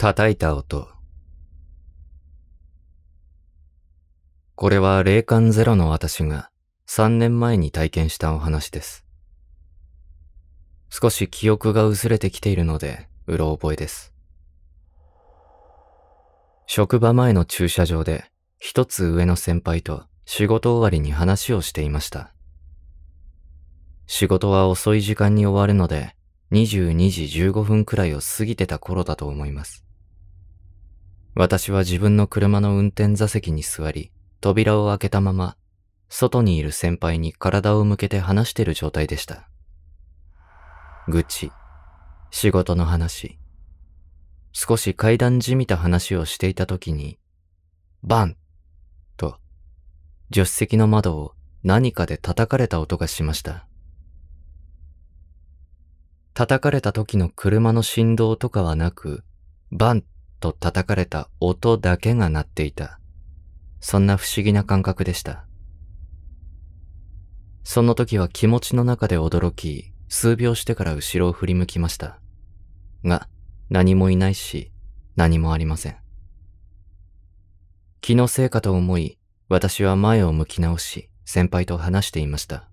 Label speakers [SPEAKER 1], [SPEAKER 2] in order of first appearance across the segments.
[SPEAKER 1] 叩いた音。これは霊感ゼロの私が3年前に体験したお話です。少し記憶が薄れてきているので、うろ覚えです。職場前の駐車場で、一つ上の先輩と仕事終わりに話をしていました。仕事は遅い時間に終わるので、22時15分くらいを過ぎてた頃だと思います。私は自分の車の運転座席に座り、扉を開けたまま、外にいる先輩に体を向けて話してる状態でした。愚痴、仕事の話、少し階段じみた話をしていた時に、バンと、助手席の窓を何かで叩かれた音がしました。叩かれた時の車の振動とかはなく、バンと叩かれた音だけが鳴っていた。そんな不思議な感覚でした。その時は気持ちの中で驚き、数秒してから後ろを振り向きました。が、何もいないし、何もありません。気のせいかと思い、私は前を向き直し、先輩と話していました。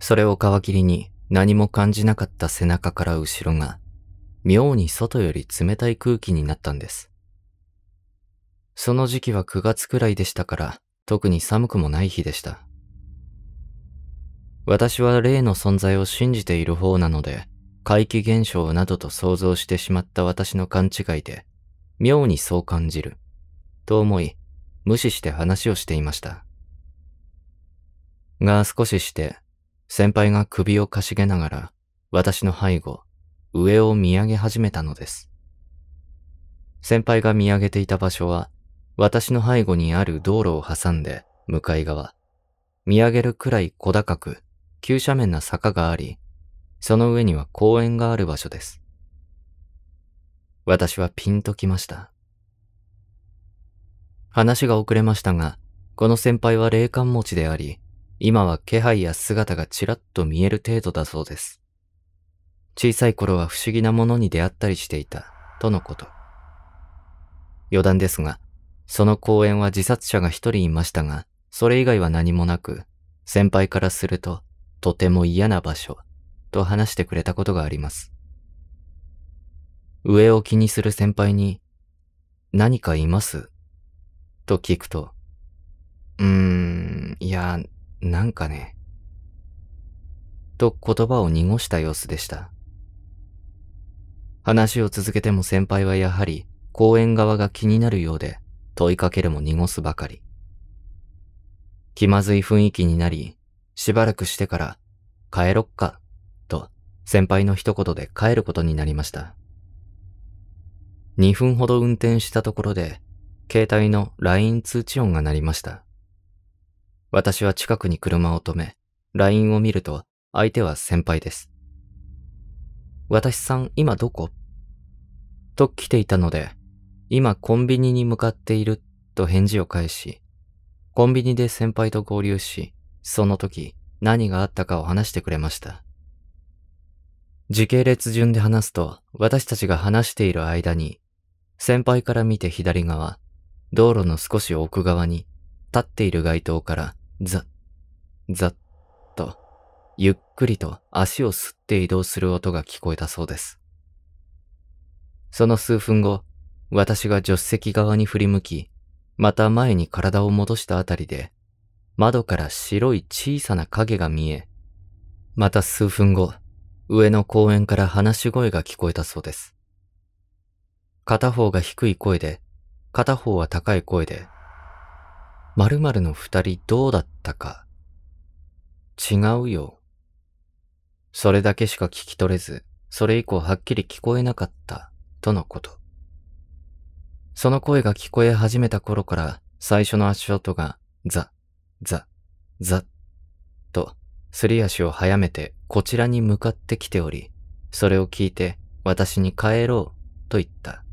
[SPEAKER 1] それを皮切りに何も感じなかった背中から後ろが妙に外より冷たい空気になったんです。その時期は9月くらいでしたから、特に寒くもない日でした。私は霊の存在を信じている方なので、怪奇現象などと想像してしまった私の勘違いで、妙にそう感じる、と思い、無視して話をしていました。が少しして、先輩が首をかしげながら、私の背後、上を見上げ始めたのです。先輩が見上げていた場所は、私の背後にある道路を挟んで向かい側、見上げるくらい小高く、急斜面な坂があり、その上には公園がある場所です。私はピンときました。話が遅れましたが、この先輩は霊感持ちであり、今は気配や姿がちらっと見える程度だそうです。小さい頃は不思議なものに出会ったりしていた、とのこと。余談ですが、その公園は自殺者が一人いましたが、それ以外は何もなく、先輩からすると、とても嫌な場所、と話してくれたことがあります。上を気にする先輩に、何かいますと聞くと、うーん、いや、なんかね。と言葉を濁した様子でした。話を続けても先輩はやはり公園側が気になるようで問いかけるも濁すばかり。気まずい雰囲気になり、しばらくしてから帰ろっかと先輩の一言で帰ることになりました。2分ほど運転したところで携帯の LINE 通知音が鳴りました。私は近くに車を止め、LINE を見ると相手は先輩です。私さん今どこと来ていたので、今コンビニに向かっていると返事を返し、コンビニで先輩と合流し、その時何があったかを話してくれました。時系列順で話すと、私たちが話している間に、先輩から見て左側、道路の少し奥側に、立っている街灯から、ザッ、ザッゆっくりと足をすって移動する音が聞こえたそうです。その数分後、私が助手席側に振り向き、また前に体を戻したあたりで、窓から白い小さな影が見え、また数分後、上の公園から話し声が聞こえたそうです。片方が低い声で、片方は高い声で、〇〇の二人どうだったか、違うよ。それだけしか聞き取れず、それ以降はっきり聞こえなかった、とのこと。その声が聞こえ始めた頃から最初の足音がザ、ザ、ザ、と、すり足を早めてこちらに向かってきており、それを聞いて私に帰ろうと言った。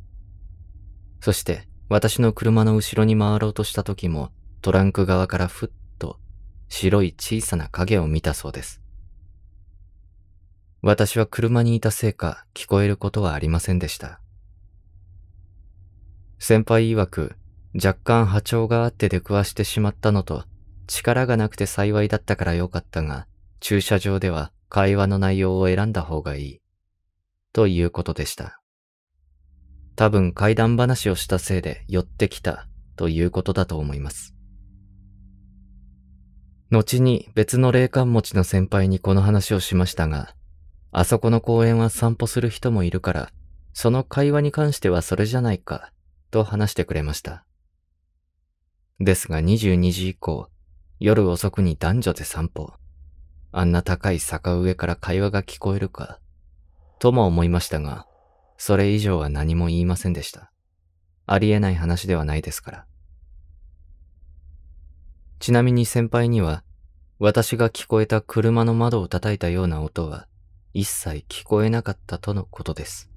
[SPEAKER 1] そして私の車の後ろに回ろうとした時もトランク側からふっと白い小さな影を見たそうです。私は車にいたせいか聞こえることはありませんでした。先輩曰く若干波長があって出くわしてしまったのと力がなくて幸いだったからよかったが駐車場では会話の内容を選んだ方がいいということでした。多分怪談話をしたせいで寄ってきたということだと思います。後に別の霊感持ちの先輩にこの話をしましたが、あそこの公園は散歩する人もいるから、その会話に関してはそれじゃないか、と話してくれました。ですが22時以降、夜遅くに男女で散歩。あんな高い坂上から会話が聞こえるか、とも思いましたが、それ以上は何も言いませんでした。ありえない話ではないですから。ちなみに先輩には、私が聞こえた車の窓を叩いたような音は、一切聞こえなかったとのことです。